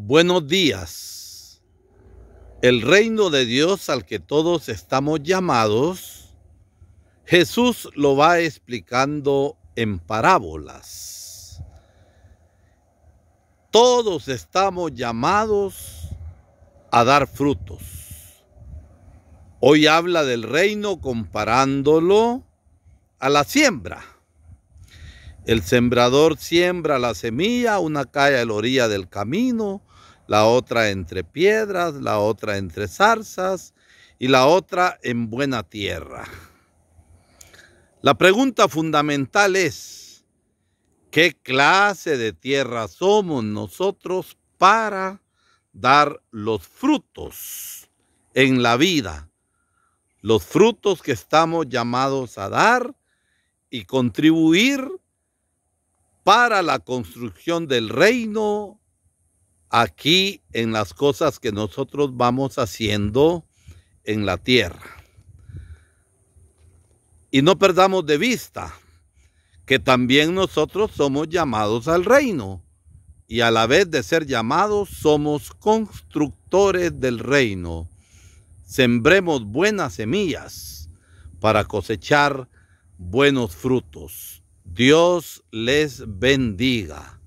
Buenos días. El reino de Dios al que todos estamos llamados, Jesús lo va explicando en parábolas. Todos estamos llamados a dar frutos. Hoy habla del reino comparándolo a la siembra. El sembrador siembra la semilla, una cae a la orilla del camino, la otra entre piedras, la otra entre zarzas y la otra en buena tierra. La pregunta fundamental es, ¿qué clase de tierra somos nosotros para dar los frutos en la vida? Los frutos que estamos llamados a dar y contribuir para la construcción del reino aquí en las cosas que nosotros vamos haciendo en la tierra. Y no perdamos de vista que también nosotros somos llamados al reino y a la vez de ser llamados somos constructores del reino. Sembremos buenas semillas para cosechar buenos frutos. Dios les bendiga.